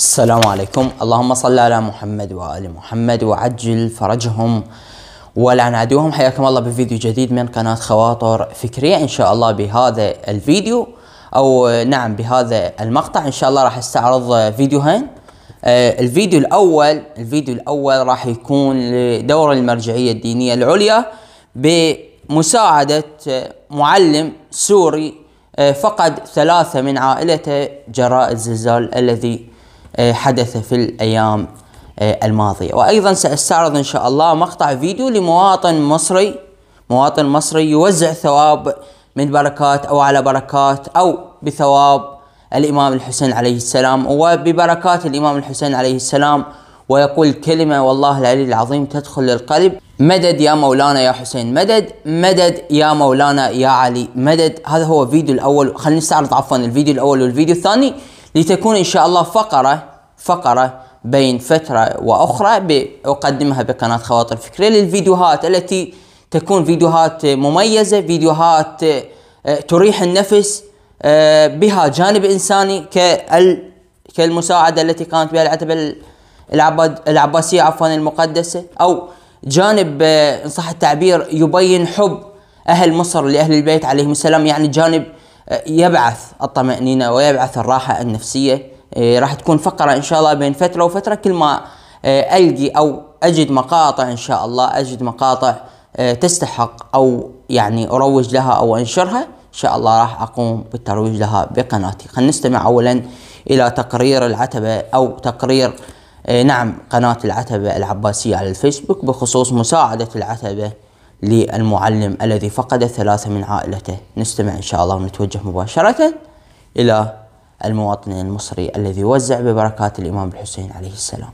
السلام عليكم اللهم صل على محمد وآل محمد وعجل فرجهم ولعن عدوهم حياكم الله بفيديو جديد من قناة خواطر فكرية إن شاء الله بهذا الفيديو أو نعم بهذا المقطع إن شاء الله راح استعرض فيديوهين آه، الفيديو الأول الفيديو الأول راح يكون لدور المرجعية الدينية العليا بمساعدة معلم سوري آه، فقد ثلاثة من عائلته جراء الزلزال الذي آه، حدث في الأيام آه، الماضية وأيضا سأستعرض إن شاء الله مقطع فيديو لمواطن مصري مواطن مصري يوزع ثواب من بركات أو على بركات أو بثواب الإمام الحسين عليه السلام وببركات الإمام الحسين عليه السلام ويقول كلمة والله العلي العظيم تدخل للقلب مدد يا مولانا يا حسين مدد مدد يا مولانا يا علي مدد هذا هو الفيديو الأول خلينا نستعرض عفوا الفيديو الأول والفيديو الثاني لتكون إن شاء الله فقرة فقرة بين فترة وأخرى أقدمها بقناة خواطر فكرية للفيديوهات التي تكون فيديوهات مميزة فيديوهات آه، تريح النفس آه، بها جانب إنساني كالمساعدة التي قامت بها العتبة العباسية عفوا المقدسة أو جانب آه، إن صح التعبير يبين حب أهل مصر لأهل البيت عليهم السلام يعني جانب يبعث الطمأنينة ويبعث الراحة النفسية إيه، راح تكون فقرة إن شاء الله بين فترة وفترة كل ما إيه، ألقي أو أجد مقاطع إن شاء الله أجد مقاطع إيه، تستحق أو يعني أروج لها أو أنشرها إن شاء الله راح أقوم بالترويج لها بقناتي خلينا نستمع أولا إلى تقرير العتبة أو تقرير نعم قناة العتبة العباسية على الفيسبوك بخصوص مساعدة العتبة للمعلم الذي فقد ثلاثة من عائلته نستمع إن شاء الله ونتوجه مباشرة إلى المواطن المصري الذي وزع ببركات الإمام الحسين عليه السلام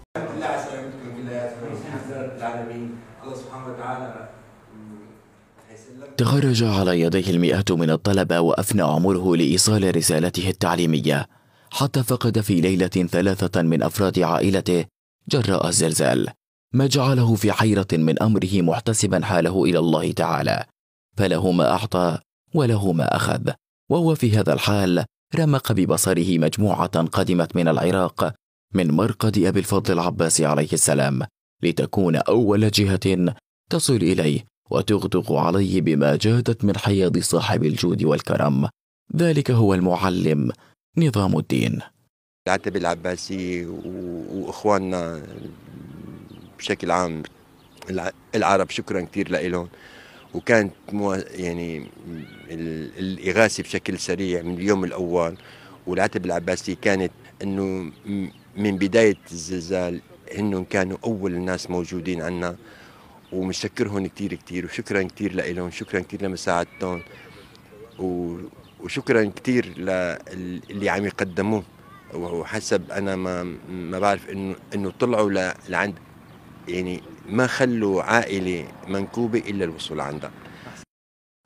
تخرج على يديه المئات من الطلبة وأفنى عمره لإيصال رسالته التعليمية حتى فقد في ليلة ثلاثة من أفراد عائلته جراء الزلزال ما جعله في حيرة من أمره محتسبا حاله إلى الله تعالى فله ما أعطى وله ما أخذ وهو في هذا الحال رمق ببصره مجموعة قدمت من العراق من مرقد أبي الفضل العباس عليه السلام لتكون أول جهة تصل إليه وتغدق عليه بما جادت من حياض صاحب الجود والكرم ذلك هو المعلم نظام الدين العتبة العباسية وإخواننا بشكل عام العرب شكرا كثير لهم وكانت مو يعني الاغاثه بشكل سريع من اليوم الاول والعتبه العباسيه كانت انه من بدايه الزلزال هن كانوا اول الناس موجودين عنا ومشكرهم كثير كثير وشكرا كثير لهم شكرا كثير لمساعدتهم وشكرا كثير للي عم يقدموه وحسب انا ما ما بعرف انه انه طلعوا لعند يعني ما خلوا عائلة منكوبة إلا الوصول عندها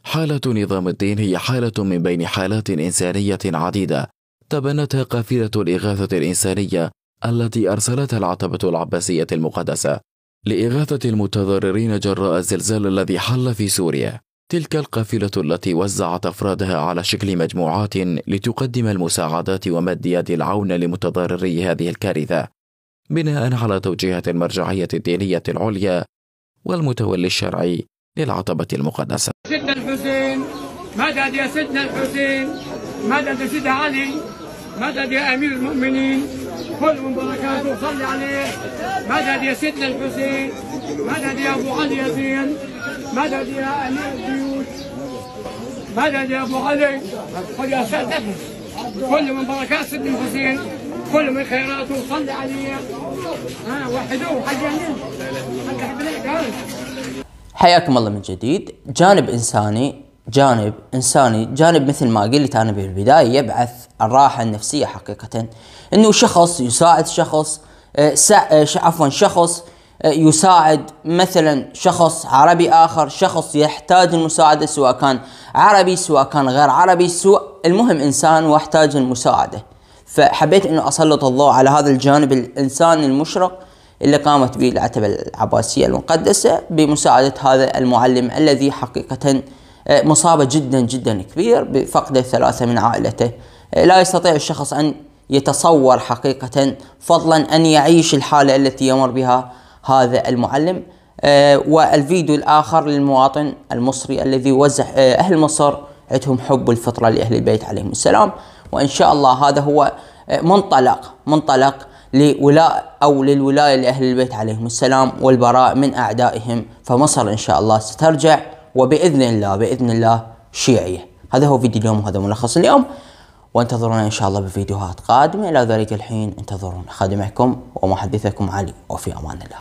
حالة نظام الدين هي حالة من بين حالات إنسانية عديدة تبنتها قافلة الإغاثة الإنسانية التي أرسلتها العتبة العباسية المقدسة لإغاثة المتضررين جراء الزلزال الذي حل في سوريا تلك القافلة التي وزعت أفرادها على شكل مجموعات لتقدم المساعدات ومد يد العون لمتضرري هذه الكارثة بناء على توجيهات المرجعية الدينية العليا والمتولي الشرعي للعطبة المقدسة سيدنا الحسين مدد يا سيدنا الحسين مدد يا سيدنا علي مدد يا أمير المؤمنين كل من بركاته صلي عليه مدد يا سيدنا الحسين مدد يا أبو علي يا زين مدد يا أمير البيوت مدد يا أبو علي يا سيدنا كل من بركات سيدنا الحسين كل من خيراته وصلي ها وحدوه يعني. حياكم الله من جديد جانب إنساني جانب إنساني جانب مثل ما قلت أنا بالبداية يبعث الراحة النفسية حقيقة أنه شخص يساعد شخص آه، آه، عفوا شخص آه، يساعد مثلا شخص عربي اخر شخص يحتاج المساعده سواء كان عربي سواء كان غير عربي سواء المهم انسان واحتاج المساعده فحبيت انه اسلط الضوء على هذا الجانب الانساني المشرق اللي قامت به العتبة العباسية المقدسة بمساعدة هذا المعلم الذي حقيقة آه، مصابة جدا جدا كبير بفقد ثلاثة من عائلته آه، لا يستطيع الشخص أن يتصور حقيقة فضلا أن يعيش الحالة التي يمر بها هذا المعلم آه، والفيديو الآخر للمواطن المصري الذي وزع أهل مصر عندهم حب الفطرة لأهل البيت عليهم السلام وإن شاء الله هذا هو آه، منطلق منطلق لولاء أو للولاية لأهل البيت عليهم السلام والبراء من أعدائهم فمصر إن شاء الله سترجع وبإذن الله بإذن الله شيعية هذا هو فيديو اليوم وهذا ملخص اليوم وانتظرونا إن شاء الله بفيديوهات قادمة إلى ذلك الحين انتظرونا خادمكم ومحدثكم علي وفي أمان الله